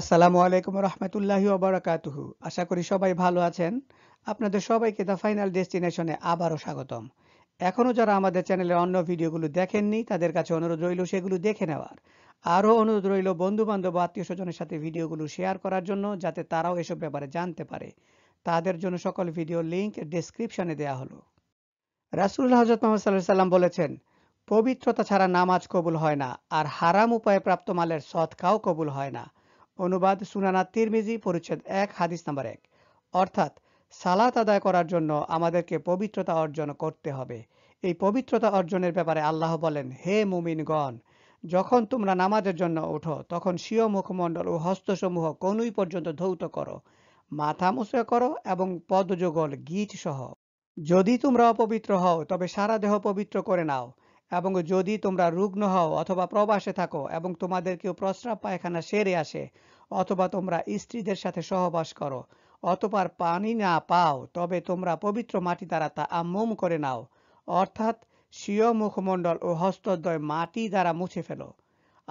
আসসালামু আলাইকুম রহমতুল্লাহ ওবরাকাতুহু আশা করি সবাই ভালো আছেন আপনাদের সবাইকে দ্য ফাইনাল ডেস্টিনেশনে আবারও স্বাগতম এখনও যারা আমাদের চ্যানেলের অন্য ভিডিওগুলো দেখেননি তাদের কাছে অনুরোধ রইল সেগুলো দেখে নেওয়ার আরও অনুরোধ রইল বন্ধুবান্ধব আত্মীয় স্বজনের সাথে ভিডিওগুলো শেয়ার করার জন্য যাতে তারাও এসব ব্যাপারে জানতে পারে তাদের জন্য সকল ভিডিও লিঙ্ক ডিসক্রিপশনে দেয়া হলো রাসুল হজরত মোহাম্মদ সাল্লাহ সাল্লাম বলেছেন পবিত্রতা ছাড়া নামাজ কবুল হয় না আর হারাম উপায়ে প্রাপ্ত মালের সৎকাও কবুল হয় না অনুবাদ সুনানা তিরমিজি পরিচ্ছেদ এক হাদিস নাম্বার এক অর্থাৎ সালাত আদায় করার জন্য আমাদেরকে পবিত্রতা অর্জন করতে হবে এই পবিত্রতা অর্জনের ব্যাপারে আল্লাহ বলেন হে মুমিনগণ যখন তোমরা নামাজের জন্য ওঠো তখন স্বীয় মুখমণ্ডল ও হস্তসমূহ কনুই পর্যন্ত ধৌত করো মাথা মুছড়ে করো এবং পদযুগল গীত সহ যদি তোমরা অপবিত্র হও তবে সারা দেহ পবিত্র করে নাও এবং যদি তোমরা রুগ্ন হও অথবা প্রবাসে থাকো এবং তোমাদের কেউ প্রস্রাব পায়খানা সেরে আসে অথবা তোমরা স্ত্রীদের সাথে সহবাস করো অতপার পানি না পাও তবে তোমরা পবিত্র মাটি দ্বারা তা আমম করে নাও অর্থাৎ স্বীয় মুখমণ্ডল ও হস্তদ্বয় মাটি দ্বারা মুছে ফেলো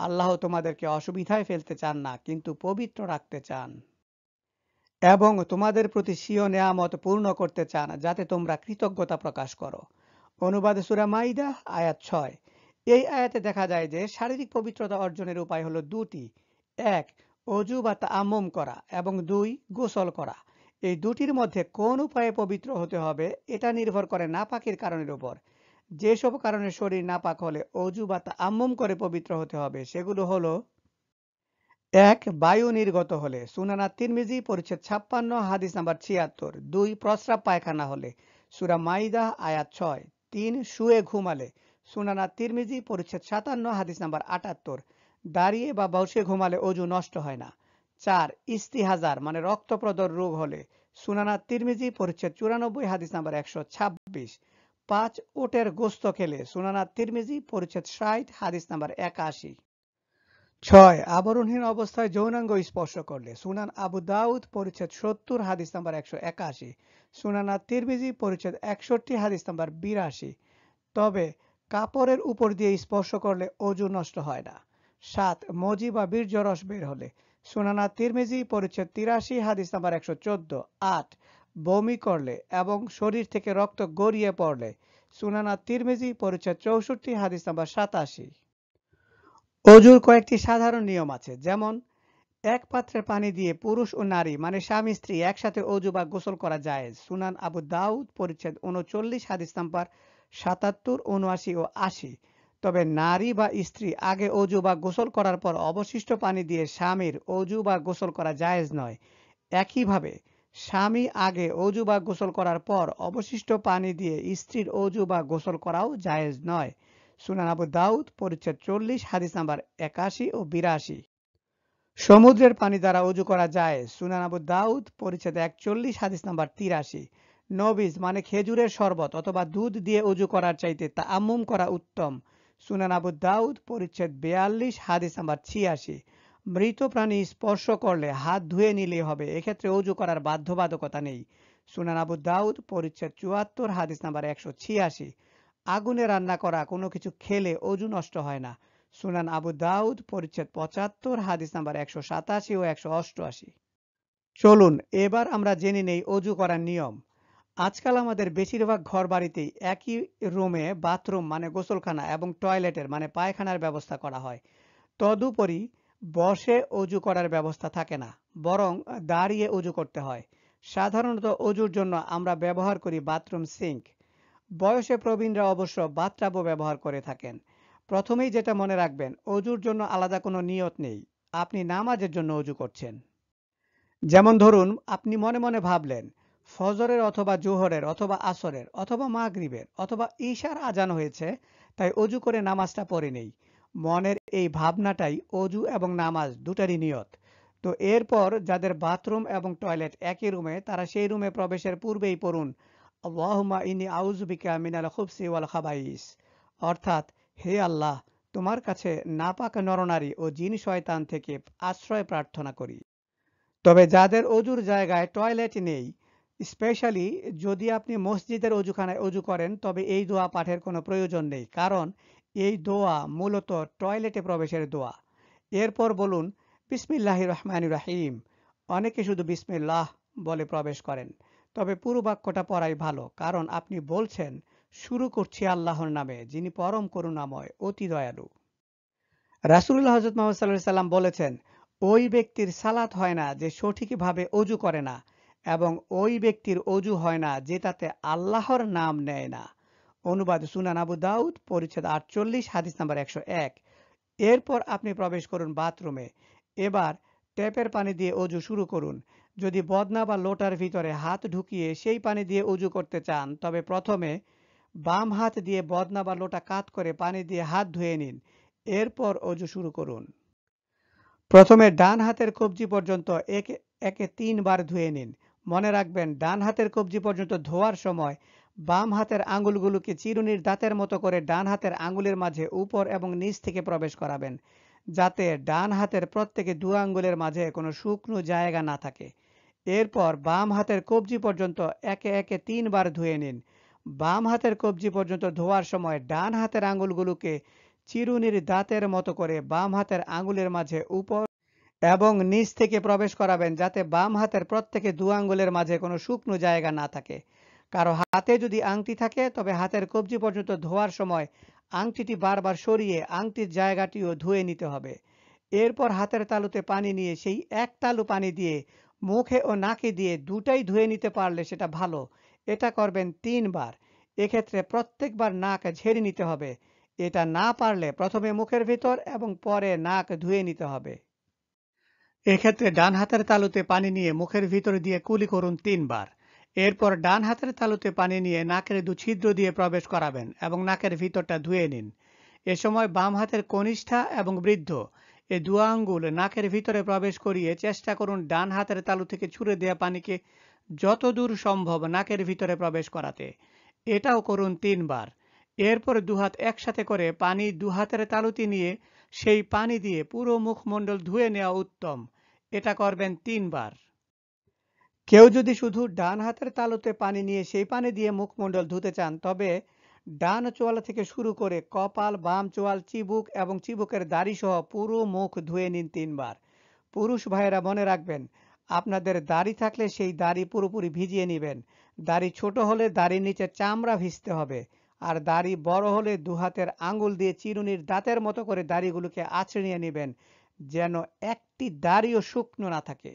আল্লাহ তোমাদেরকে অসুবিধায় ফেলতে চান না কিন্তু পবিত্র রাখতে চান এবং তোমাদের প্রতি স্বীয় নেয়ামত পূর্ণ করতে চান যাতে তোমরা কৃতজ্ঞতা প্রকাশ করো অনুবাদ সুরা মাইদা আয়াত ছয় এই আয়াতে দেখা যায় যে শারীরিক পবিত্রতা অর্জনের উপায় হলো দুটি এক অজু বা তামম করা এবং দুই গোসল করা এই দুটির মধ্যে কোন উপায়ে পবিত্র হতে হবে এটা নির্ভর করে নাপাকের কারণের উপর যেসব কারণে শরীর নাপাক হলে অজু বা তামম করে পবিত্র হতে হবে সেগুলো হলো এক বায়ু নির্গত হলে সুনানা তিরমিজি পরিচ্ছেদ ছাপ্পান্ন হাদিস নাম্বার ছিয়াত্তর দুই প্রস্রাব পায়খানা হলে সুরা মাইদা আয়াত ছয় তিন শুয়ে ঘুমালে সুনানা তিরমিজি পরিচ্ছেদ সাতান্ন হাদিস নাম্বার আটাত্তর দাঁড়িয়ে বা বসে ঘুমালে অজু নষ্ট হয় না চার ইস্তিহাজার মানে রক্তপ্রদর রোগ হলে সুনানা তিরমিজি পরিচ্ছেদ চুরানব্বই হাদিস নাম্বার একশো ছাব্বিশ পাঁচ ওটের গোস্ত খেলে সুনানা তিরমিজি পরিচ্ছেদ ষাট হাদিস নাম্বার একাশি ছয় আবরণহীন অবস্থায় যৌনাঙ্গ স্পর্শ করলে সুনান আবু দাউদ পরিচ্ছেদ সত্তর হাদিস নাম্বার একশো একাশি সুনানা তিরবিজি পরিচ্ছেদ একষট্টি হাদিস নাম্বার বিরাশি তবে কাপড়ের উপর দিয়ে স্পর্শ করলে অজু নষ্ট হয় না সাত মজি বা রস বের হলে সুনানা তিরমিজি পরিচ্ছেদ তিরাশি হাদিস নাম্বার একশো চোদ্দ আট বমি করলে এবং শরীর থেকে রক্ত গড়িয়ে পড়লে সুনানা তিরমিজি পরিচ্ছেদ চৌষট্টি হাদিস নাম্বার সাতাশি অজুর কয়েকটি সাধারণ নিয়ম আছে যেমন এক পাত্রে পানি দিয়ে পুরুষ ও নারী মানে স্বামী স্ত্রী একসাথে অজু বা গোসল করা যায় সুনান আবু দাউদ পরিচ্ছেদ উনচল্লিশ হাদিস নাম্বার সাতাত্তর উনআশি ও আশি তবে নারী বা স্ত্রী আগে অজু বা গোসল করার পর অবশিষ্ট পানি দিয়ে স্বামীর অজু বা গোসল করা জায়েজ নয় একইভাবে স্বামী আগে অজু বা গোসল করার পর অবশিষ্ট পানি দিয়ে স্ত্রীর অজু বা গোসল করাও জায়েজ নয় সুনান আবু দাউদ পরিচ্ছেদ চল্লিশ হাদিস নাম্বার একাশি ও বিরাশি সমুদ্রের পানি দ্বারা উজু করা যায় সুনান আবু দাউদ পরিচ্ছেদ একচল্লিশ হাদিস নাম্বার তিরাশি নবিজ মানে খেজুরের শরবত অথবা দুধ দিয়ে উজু করার চাইতে তা আম্মুম করা উত্তম সুনান আবু দাউদ পরিচ্ছেদ বেয়াল্লিশ হাদিস নাম্বার ছিয়াশি মৃত প্রাণী স্পর্শ করলে হাত ধুয়ে নিলেই হবে এক্ষেত্রে উজু করার বাধ্যবাধকতা নেই সুনান আবু দাউদ পরিচ্ছেদ চুয়াত্তর হাদিস নাম্বার একশো ছিয়াশি আগুনে রান্না করা কোনো কিছু খেলে অজু নষ্ট হয় না সুনান আবু দাউদ পরিচ্ছেদ পঁচাত্তর হাদিস নাম্বার একশো সাতাশি ও একশো অষ্টআশি চলুন এবার আমরা জেনে নেই অজু করার নিয়ম আজকাল আমাদের বেশিরভাগ ঘর বাড়িতেই একই রুমে বাথরুম মানে গোসলখানা এবং টয়লেটের মানে পায়খানার ব্যবস্থা করা হয় তদুপরি বসে অজু করার ব্যবস্থা থাকে না বরং দাঁড়িয়ে অজু করতে হয় সাধারণত অজুর জন্য আমরা ব্যবহার করি বাথরুম সিঙ্ক বয়সে প্রবীণরা অবশ্য বাথটাবও ব্যবহার করে থাকেন প্রথমেই যেটা মনে রাখবেন অজুর জন্য আলাদা কোনো নিয়ত নেই আপনি নামাজের জন্য অজু করছেন যেমন ধরুন আপনি মনে মনে ভাবলেন ফজরের অথবা জোহরের অথবা আসরের অথবা মাগরিবের অথবা ঈশার আজান হয়েছে তাই অজু করে নামাজটা পড়ে নেই মনের এই ভাবনাটাই অজু এবং নামাজ দুটারই নিয়ত তো এরপর যাদের বাথরুম এবং টয়লেট একই রুমে তারা সেই রুমে প্রবেশের পূর্বেই পড়ুন আল্লাহমা ইনি আউজুবিকা মিনাল খুবসি ওয়াল খাবাইস অর্থাৎ হে আল্লাহ তোমার কাছে নাপাক নরনারী ও জিন শয়তান থেকে আশ্রয় প্রার্থনা করি তবে যাদের অজুর জায়গায় টয়লেট নেই স্পেশালি যদি আপনি মসজিদের অজুখানায় অজু করেন তবে এই দোয়া পাঠের কোনো প্রয়োজন নেই কারণ এই দোয়া মূলত টয়লেটে প্রবেশের দোয়া এরপর বলুন বিসমিল্লাহ রহমানুর রাহিম অনেকে শুধু বিসমিল্লাহ বলে প্রবেশ করেন তবে পুরো বাক্যটা পড়াই ভালো কারণ আপনি বলছেন শুরু করছি আল্লাহর নামে যিনি পরম করুণাময় অতি দয়ালু রাসুল্লাহ হজরত মোহাম্মদ সাল্লাহ সাল্লাম বলেছেন ওই ব্যক্তির সালাত হয় না যে সঠিকভাবে অজু করে না এবং ওই ব্যক্তির অজু হয় না যে তাতে আল্লাহর নাম নেয় না অনুবাদ সুনান আবু দাউদ পরিচ্ছেদ আটচল্লিশ হাদিস নাম্বার একশো এক এরপর আপনি প্রবেশ করুন বাথরুমে এবার ট্যাপের পানি দিয়ে অজু শুরু করুন যদি বদনা বা লোটার ভিতরে হাত ঢুকিয়ে সেই পানি দিয়ে উজু করতে চান তবে প্রথমে বাম হাত দিয়ে বদনা বা লোটা কাত করে পানি দিয়ে হাত ধুয়ে নিন এরপর অজু শুরু করুন প্রথমে ডান হাতের কবজি পর্যন্ত একে একে তিনবার ধুয়ে নিন মনে রাখবেন ডান হাতের কবজি পর্যন্ত ধোয়ার সময় বাম হাতের আঙুলগুলোকে চিরুনির দাঁতের মতো করে ডান হাতের আঙুলের মাঝে উপর এবং নিচ থেকে প্রবেশ করাবেন যাতে ডান হাতের প্রত্যেকে দু আঙ্গুলের মাঝে কোনো শুকনো জায়গা না থাকে এরপর বাম হাতের কবজি পর্যন্ত একে একে তিনবার ধুয়ে নিন বাম হাতের কবজি পর্যন্ত ধোয়ার সময় ডান হাতের আঙুলগুলোকে চিরুনির দাঁতের মতো করে বাম হাতের আঙুলের মাঝে উপর এবং নিচ থেকে প্রবেশ করাবেন যাতে বাম হাতের প্রত্যেকে দু আঙ্গুলের মাঝে কোনো শুকনো জায়গা না থাকে কারো হাতে যদি আংটি থাকে তবে হাতের কবজি পর্যন্ত ধোয়ার সময় আংটিটি বারবার সরিয়ে আংটির জায়গাটিও ধুয়ে নিতে হবে এরপর হাতের তালুতে পানি নিয়ে সেই এক তালু পানি দিয়ে মুখে ও নাকে দিয়ে দুটাই ধুয়ে নিতে পারলে সেটা ভালো এটা করবেন তিনবার এক্ষেত্রে প্রত্যেকবার নাক ঝেড়ে নিতে হবে এটা না পারলে প্রথমে মুখের ভিতর এবং পরে নাক ধুয়ে নিতে হবে এক্ষেত্রে ডান হাতের তালুতে পানি নিয়ে মুখের ভিতর দিয়ে কুলি করুন তিনবার এরপর ডান হাতের তালুতে পানি নিয়ে নাকের দু ছিদ্র দিয়ে প্রবেশ করাবেন এবং নাকের ভিতরটা ধুয়ে নিন এ সময় বাম হাতের কনিষ্ঠা এবং বৃদ্ধ এ দুয়া আঙ্গুল নাকের ভিতরে প্রবেশ করিয়ে চেষ্টা করুন ডান হাতের তালু থেকে ছুড়ে দেওয়া পানিকে যত দূর সম্ভব নাকের ভিতরে প্রবেশ করাতে এটাও করুন তিনবার এরপর দুহাত একসাথে করে পানি দুহাতের তালুতি নিয়ে সেই পানি দিয়ে পুরো মুখমণ্ডল ধুয়ে নেওয়া উত্তম এটা করবেন তিনবার কেউ যদি শুধু ডান হাতের তালুতে পানি নিয়ে সেই পানি দিয়ে মুখমণ্ডল ধুতে চান তবে ডান চোয়াল থেকে শুরু করে কপাল বাম চোয়াল চিবুক এবং চিবুকের দাড়ি সহ পুরো মুখ ধুয়ে নিন তিনবার পুরুষ ভাইয়েরা মনে রাখবেন আপনাদের দাড়ি থাকলে সেই দাড়ি পুরোপুরি ভিজিয়ে নেবেন দাড়ি ছোট হলে দাড়ির নিচে চামড়া ভিজতে হবে আর দাড়ি বড় হলে দুহাতের আঙুল দিয়ে চিরুনির দাঁতের মতো করে দাড়িগুলোকে আছড়িয়ে নেবেন যেন একটি দাড়িও শুকনো না থাকে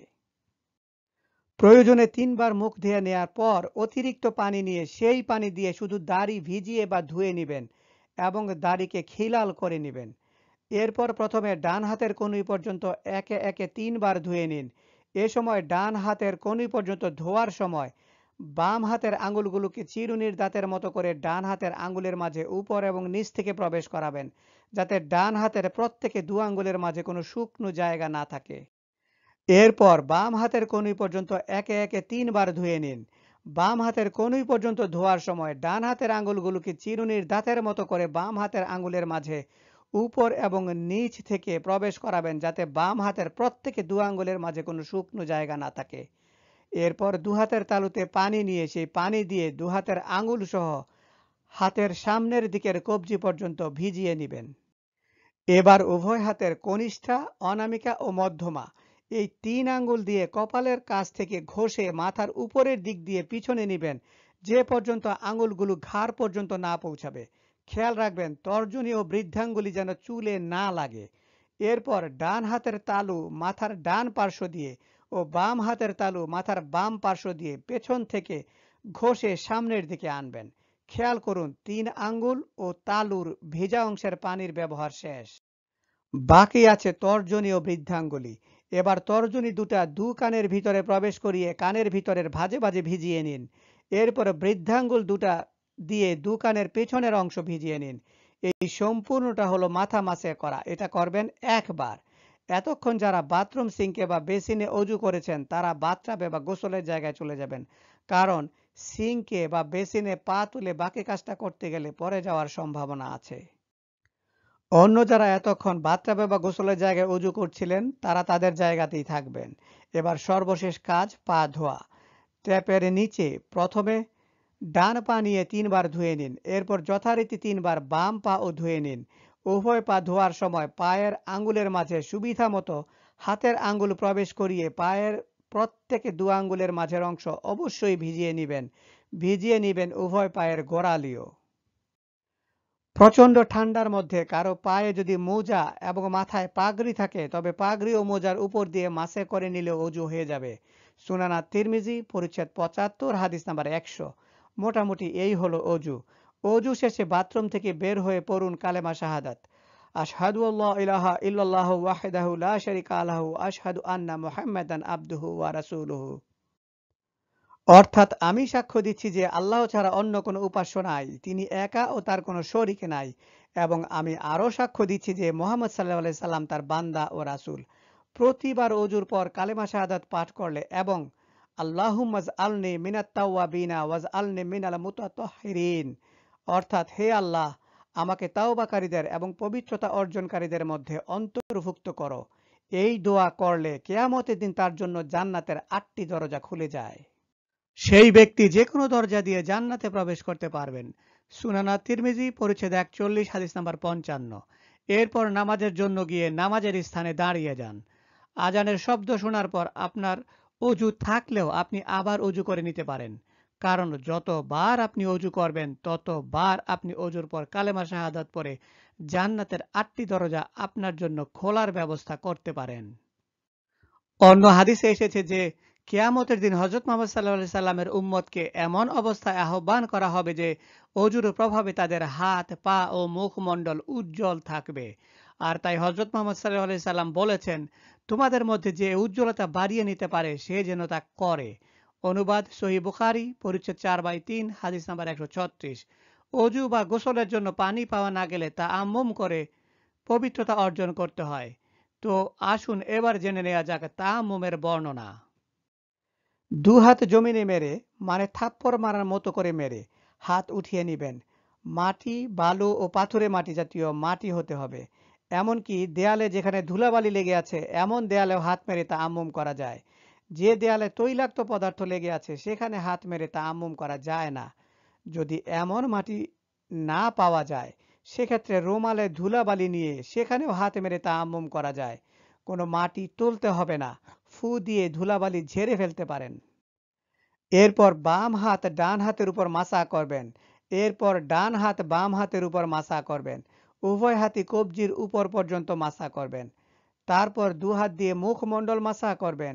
প্রয়োজনে তিনবার মুখ ধুয়ে নেয়ার পর অতিরিক্ত পানি নিয়ে সেই পানি দিয়ে শুধু দাড়ি ভিজিয়ে বা ধুয়ে নেবেন এবং দাড়িকে খিলাল করে নেবেন এরপর প্রথমে ডান হাতের কনুই পর্যন্ত একে একে তিনবার ধুয়ে নিন এ সময় ডান হাতের কনুই পর্যন্ত ধোয়ার সময় বাম হাতের আঙুলগুলোকে চিরুনির দাঁতের মতো করে ডান হাতের আঙুলের মাঝে উপর এবং নিচ থেকে প্রবেশ করাবেন যাতে ডান হাতের প্রত্যেকে দু আঙুলের মাঝে কোনো শুকনো জায়গা না থাকে এরপর বাম হাতের কনুই পর্যন্ত একে একে তিনবার ধুয়ে নিন বাম হাতের কনুই পর্যন্ত ধোয়ার সময় ডান হাতের আঙুলগুলোকে চিরুনির দাঁতের মতো করে বাম হাতের আঙুলের মাঝে উপর এবং নিচ থেকে প্রবেশ করাবেন যাতে বাম হাতের প্রত্যেকে দু আঙ্গুলের মাঝে কোনো শুকনো জায়গা না থাকে এরপর দু হাতের তালুতে পানি নিয়ে সেই পানি দিয়ে দু হাতের সহ হাতের সামনের দিকের কবজি পর্যন্ত ভিজিয়ে নেবেন এবার উভয় হাতের কনিষ্ঠা অনামিকা ও মধ্যমা এই তিন আঙ্গুল দিয়ে কপালের কাছ থেকে ঘষে মাথার উপরের দিক দিয়ে পিছনে নেবেন যে পর্যন্ত আঙুলগুলো ঘাড় পর্যন্ত না পৌঁছাবে খেয়াল রাখবেন তর্জনী ও বৃদ্ধাঙ্গুলি যেন চুলে না লাগে এরপর ডান হাতের তালু মাথার ডান পার্শ্ব দিয়ে ও বাম হাতের তালু মাথার বাম পার্শ্ব দিয়ে পেছন থেকে ঘষে সামনের দিকে আনবেন খেয়াল করুন তিন আঙ্গুল ও তালুর ভেজা অংশের পানির ব্যবহার শেষ বাকি আছে তর্জনী ও বৃদ্ধাঙ্গুলি এবার তর্জনী দুটা দু কানের ভিতরে প্রবেশ করিয়ে কানের ভিতরের ভাজে ভাজে ভিজিয়ে নিন এরপর বৃদ্ধাঙ্গুল দুটা দিয়ে দু কানের পেছনের অংশ ভিজিয়ে নিন এই সম্পূর্ণটা হলো মাথা মাসে করা এটা করবেন একবার এতক্ষণ যারা বাথরুম সিঙ্কে বা বেসিনে অজু করেছেন তারা বাথটাবে বা গোসলের জায়গায় চলে যাবেন কারণ সিঙ্কে বা বেসিনে পা তুলে বাকি কাজটা করতে গেলে পরে যাওয়ার সম্ভাবনা আছে অন্য যারা এতক্ষণ বাচ্চা বা গোসলের জায়গায় উজু করছিলেন তারা তাদের জায়গাতেই থাকবেন এবার সর্বশেষ কাজ পা ধোয়া ট্যাপের নিচে প্রথমে ডান পা নিয়ে তিনবার ধুয়ে নিন এরপর যথারীতি তিনবার বাম পা ও ধুয়ে নিন উভয় পা ধোয়ার সময় পায়ের আঙ্গুলের মাঝে সুবিধা মতো হাতের আঙ্গুল প্রবেশ করিয়ে পায়ের প্রত্যেকে দু আঙ্গুলের মাঝের অংশ অবশ্যই ভিজিয়ে নেবেন ভিজিয়ে নেবেন উভয় পায়ের গোড়ালিও প্রচণ্ড ঠান্ডার মধ্যে কারো পায়ে যদি মোজা এবং মাথায় পাগড়ি থাকে তবে পাগড়ি ও মোজার উপর দিয়ে মাসে করে নিলে অজু হয়ে যাবে সুনানা তিরমিজি পরিচ্ছেদ পঁচাত্তর হাদিস নাম্বার একশো মোটামুটি এই হলো অজু অজু শেষে বাথরুম থেকে বের হয়ে পড়ুন কালেমা শাহাদাত আশহাদু আল্লাহ ইলাহা ইল্লাল্লাহু ওয়াহিদাহু লা শারীকা লাহু আশহাদু আন্না মুহাম্মাদান আবদুহু ওয়া রাসূলুহু অর্থাৎ আমি সাক্ষ্য দিচ্ছি যে আল্লাহ ছাড়া অন্য কোনো উপাস্য নাই তিনি একা ও তার কোনো শরিক নাই এবং আমি আরও সাক্ষ্য দিচ্ছি যে মোহাম্মদ সাল্লাহ সাল্লাম তার বান্দা ও রাসুল প্রতিবার অজুর পর কালেমা শাহাদ পাঠ করলে এবং আল্লাহ ওয়াজ আলনে মিনাত্তাওয়াবিনা ওয়াজ আলনে মিনাল মুতাতহিরিন অর্থাৎ হে আল্লাহ আমাকে তাওবাকারীদের এবং পবিত্রতা অর্জনকারীদের মধ্যে অন্তর্ভুক্ত করো এই দোয়া করলে কেয়ামতের দিন তার জন্য জান্নাতের আটটি দরজা খুলে যায় সেই ব্যক্তি যে কোনো দরজা দিয়ে জান্নাতে প্রবেশ করতে পারবেন সুনানা তিরমিজি পরিচ্ছেদ একচল্লিশ হাদিস নাম্বার পঞ্চান্ন এরপর নামাজের জন্য গিয়ে নামাজের স্থানে দাঁড়িয়ে যান আজানের শব্দ শোনার পর আপনার অজু থাকলেও আপনি আবার অজু করে নিতে পারেন কারণ যতবার আপনি অজু করবেন ততবার আপনি অজুর পর কালেমা শাহাদাত পরে জান্নাতের আটটি দরজা আপনার জন্য খোলার ব্যবস্থা করতে পারেন অন্য হাদিসে এসেছে যে কেয়ামতের দিন হজরত মোহাম্মদ সাল্লাহ সাল্লামের উম্মতকে এমন অবস্থায় আহ্বান করা হবে যে অজুর প্রভাবে তাদের হাত পা ও মুখমণ্ডল উজ্জ্বল থাকবে আর তাই হজরত মোহাম্মদ সাল্লাহ সাল্লাম বলেছেন তোমাদের মধ্যে যে উজ্জ্বলতা বাড়িয়ে নিতে পারে সে যেন তা করে অনুবাদ সহি বুখারি পরিচ্ছেদ চার বাই তিন হাদিস নাম্বার একশো ছত্রিশ অজু বা গোসলের জন্য পানি পাওয়া না গেলে তা আম্মুম করে পবিত্রতা অর্জন করতে হয় তো আসুন এবার জেনে নেওয়া যাক মোমের বর্ণনা দু হাত জমিনে মেরে মানে থাপ্পর মারার মতো করে মেরে হাত উঠিয়ে নেবেন মাটি বালু ও পাথুরে মাটি জাতীয় মাটি হতে হবে এমনকি দেয়ালে যেখানে ধুলাবালি লেগে আছে এমন দেয়ালেও হাত মেরে তা আম্মুম করা যায় যে দেয়ালে তৈলাক্ত পদার্থ লেগে আছে সেখানে হাত মেরে তা আম্মুম করা যায় না যদি এমন মাটি না পাওয়া যায় সেক্ষেত্রে রোমালে ধুলাবালি নিয়ে সেখানেও হাত মেরে তা আম্মুম করা যায় কোনো মাটি তুলতে হবে না ফু দিয়ে ধুলাবালি ঝেড়ে ফেলতে পারেন এরপর বাম হাত ডান হাতের উপর মাসা করবেন এরপর ডান হাত বাম হাতের উপর মাসা করবেন উভয় হাতি কবজির উপর পর্যন্ত মাসা করবেন তারপর দু হাত দিয়ে মুখমণ্ডল মাসা করবেন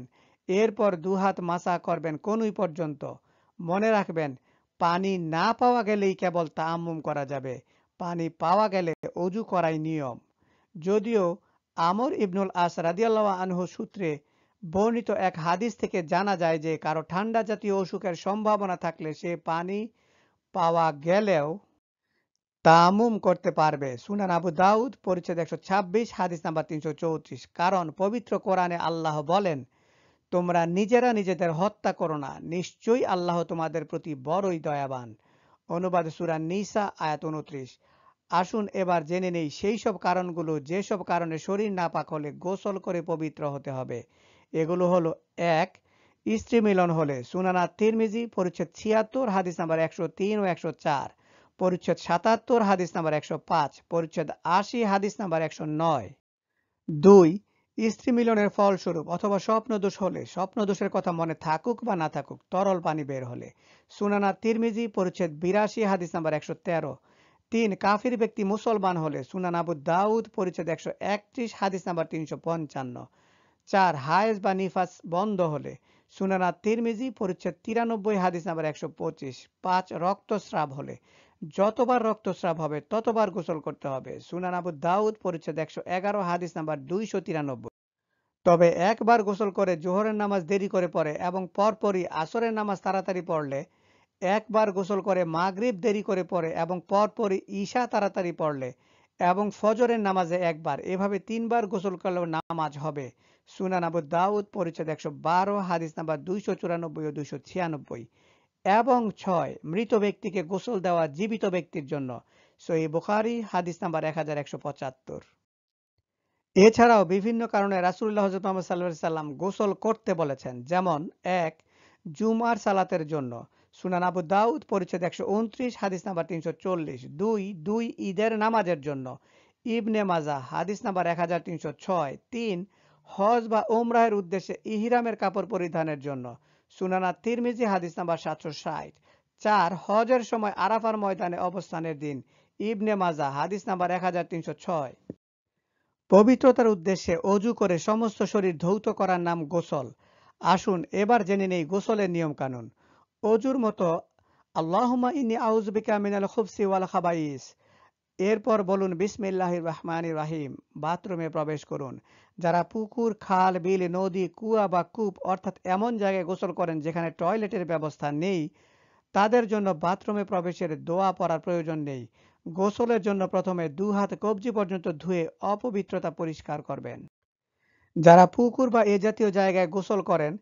এরপর দু হাত মাসা করবেন কনুই পর্যন্ত মনে রাখবেন পানি না পাওয়া গেলেই কেবল তাম্মুম করা যাবে পানি পাওয়া গেলে অজু করাই নিয়ম যদিও আমর ইবনুল আস রাদিয়াল্লাহ আনহু সূত্রে বর্ণিত এক হাদিস থেকে জানা যায় যে কারো ঠান্ডা জাতীয় অসুখের সম্ভাবনা থাকলে সে পানি পাওয়া গেলেও তামুম করতে পারবে সুনান আবু দাউদ পরিচ্ছেদ একশো ছাব্বিশ হাদিস নাম্বার তিনশো চৌত্রিশ কারণ পবিত্র কোরআনে আল্লাহ বলেন তোমরা নিজেরা নিজেদের হত্যা করো না নিশ্চয়ই আল্লাহ তোমাদের প্রতি বড়ই দয়াবান অনুবাদ সুরান নিসা আয়াত উনত্রিশ আসুন এবার জেনে নেই সেই সব কারণগুলো যেসব কারণে শরীর না পাক হলে গোসল করে পবিত্র হতে হবে এগুলো হলো এক স্ত্রী মিলন হলে সুনানা তিরমিজি পরিচ্ছেদ ছিয়াত্তর হাদিস নাম্বার একশো তিন ও একশো চার পরিচ্ছেদ সাতাত্তর হাদিস নাম্বার একশো পাঁচ পরিচ্ছেদ আশি হাদিস নাম্বার একশো নয় দুই স্ত্রী মিলনের ফলস্বরূপ অথবা স্বপ্নদোষ হলে স্বপ্নদোষের কথা মনে থাকুক বা না থাকুক তরল পানি বের হলে সুনানা তিরমিজি পরিচ্ছেদ বিরাশি হাদিস নাম্বার একশো তেরো তিন কাফির ব্যক্তি মুসলমান হলে সুনান আবু দাউদ পরিচ্ছেদ একশো একত্রিশ হাদিস নাম্বার তিনশো পঞ্চান্ন চার হায়েজ বা নিফাস বন্ধ হলে সুনানা তিরমিজি পরিচ্ছেদ তিরানব্বই হাদিস নাম্বার একশো পঁচিশ পাঁচ রক্তস্রাব হলে যতবার রক্তস্রাব হবে ততবার গোসল করতে হবে সুনান আবু দাউদ পরিচ্ছেদ একশো এগারো হাদিস নাম্বার দুইশো তিরানব্বই তবে একবার গোসল করে জোহরের নামাজ দেরি করে পড়ে এবং পরপরই আসরের নামাজ তাড়াতাড়ি পড়লে একবার গোসল করে মাগরীব দেরি করে পড়ে এবং পরপরই ঈশা তাড়াতাড়ি পড়লে এবং ফজরের নামাজে একবার এভাবে তিনবার গোসল করলেও নামাজ হবে সুনান আবু দাউদ পরিচ্ছেদ একশো বারো হাদিস নাম্বার দুইশো চুরানব্বই ও দুইশো ছিয়ানব্বই এবং ছয় মৃত ব্যক্তিকে গোসল দেওয়া জীবিত ব্যক্তির জন্য সহি বুখারি হাদিস নাম্বার এক হাজার একশো পঁচাত্তর এছাড়াও বিভিন্ন কারণে রাসুল্লাহ হজরত মোহাম্মদ সাল্লা সাল্লাম গোসল করতে বলেছেন যেমন এক জুমার সালাতের জন্য সুনান আবু দাউদ পরিচ্ছেদ একশো উনত্রিশ হাদিস নাম্বার তিনশো চল্লিশ দুই দুই ঈদের নামাজের জন্য ইবনে মাজা হাদিস নাম্বার এক হাজার তিনশো ছয় তিন হজ বা ওমরাহের উদ্দেশ্যে ইহিরামের কাপড় পরিধানের জন্য সুনানা তিরমিজি হাদিস নাম্বার সাতশো ষাট চার হজের সময় আরাফার ময়দানে অবস্থানের দিন ইবনে মাজা হাদিস নাম্বার এক হাজার তিনশো ছয় পবিত্রতার উদ্দেশ্যে অজু করে সমস্ত শরীর ধৌত করার নাম গোসল আসুন এবার জেনে নেই গোসলের নিয়ম কানুন অজুর মতো আল্লাহমা ইনি আউজবিকা মিনাল খুবসি ওয়াল খাবাইস এরপর বলুন বিসমিল্লাহ রহমান রাহিম বাথরুমে প্রবেশ করুন যারা পুকুর খাল বিল নদী কুয়া বা কূপ অর্থাৎ এমন জায়গায় গোসল করেন যেখানে টয়লেটের ব্যবস্থা নেই তাদের জন্য বাথরুমে প্রবেশের দোয়া পড়ার প্রয়োজন নেই গোসলের জন্য প্রথমে দু হাত কবজি পর্যন্ত ধুয়ে অপবিত্রতা পরিষ্কার করবেন যারা পুকুর বা এ জাতীয় জায়গায় গোসল করেন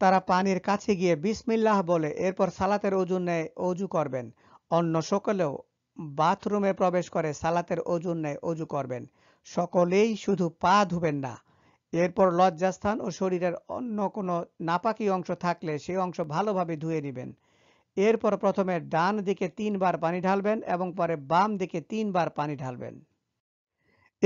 তারা পানির কাছে গিয়ে বিসমিল্লাহ বলে এরপর সালাতের অজু নেয় অজু করবেন অন্য সকলেও বাথরুমে প্রবেশ করে সালাতের অজু নেয় অজু করবেন সকলেই শুধু পা ধুবেন না এরপর লজ্জাস্থান ও শরীরের অন্য কোনো নাপাকি অংশ থাকলে সেই অংশ ভালোভাবে ধুয়ে নেবেন এরপর প্রথমে ডান দিকে তিনবার পানি ঢালবেন এবং পরে বাম দিকে তিনবার পানি ঢালবেন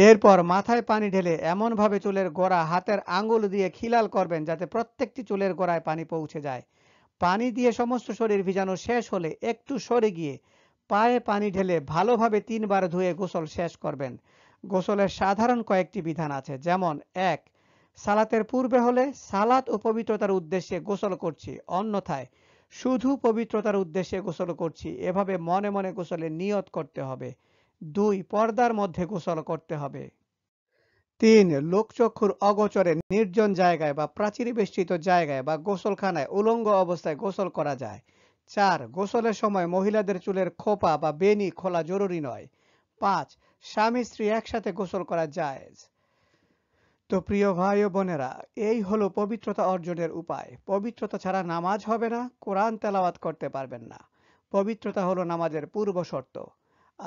এরপর মাথায় পানি ঢেলে এমনভাবে চুলের গোড়া হাতের আঙুল দিয়ে খিলাল করবেন যাতে প্রত্যেকটি চুলের গোড়ায় পানি পৌঁছে যায় পানি দিয়ে সমস্ত শরীর ভিজানো শেষ হলে একটু সরে গিয়ে পায়ে পানি ঢেলে ভালোভাবে তিনবার ধুয়ে গোসল শেষ করবেন গোসলের সাধারণ কয়েকটি বিধান আছে যেমন এক সালাতের পূর্বে হলে সালাত ও পবিত্রতার উদ্দেশ্যে গোসল করছি অন্যথায় শুধু পবিত্রতার উদ্দেশ্যে গোসল করছি এভাবে মনে মনে গোসলে নিয়ত করতে হবে দুই পর্দার মধ্যে গোসল করতে হবে তিন লোকচক্ষুর অগোচরে নির্জন জায়গায় বা প্রাচীর বেষ্টিত জায়গায় বা গোসলখানায় উলঙ্গ অবস্থায় গোসল করা যায় চার গোসলের সময় মহিলাদের চুলের খোপা বা বেনি খোলা জরুরি নয় পাঁচ স্বামী স্ত্রী একসাথে গোসল করা জায়েজ তো প্রিয় ভাই ও বোনেরা এই হলো পবিত্রতা অর্জনের উপায় পবিত্রতা ছাড়া নামাজ হবে না কোরআন তেলাওয়াত করতে পারবেন না পবিত্রতা হলো নামাজের পূর্ব শর্ত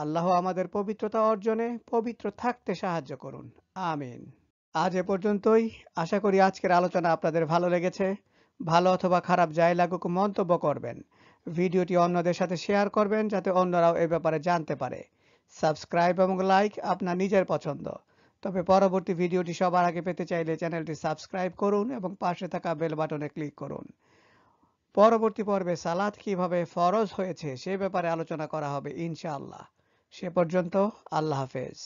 আল্লাহ আমাদের পবিত্রতা অর্জনে পবিত্র থাকতে সাহায্য করুন আমিন আজ এ পর্যন্তই আশা করি আজকের আলোচনা আপনাদের ভালো লেগেছে ভালো অথবা খারাপ যাই লাগুক মন্তব্য করবেন ভিডিওটি অন্যদের সাথে শেয়ার করবেন যাতে অন্যরাও এ ব্যাপারে জানতে পারে সাবস্ক্রাইব এবং লাইক আপনার নিজের পছন্দ তবে পরবর্তী ভিডিওটি সবার আগে পেতে চাইলে চ্যানেলটি সাবস্ক্রাইব করুন এবং পাশে থাকা বেল বাটনে ক্লিক করুন পরবর্তী পর্বে সালাদ কিভাবে ফরজ হয়েছে সে ব্যাপারে আলোচনা করা হবে ইনশাআল্লাহ সে পর্যন্ত আল্লাহ হাফেজ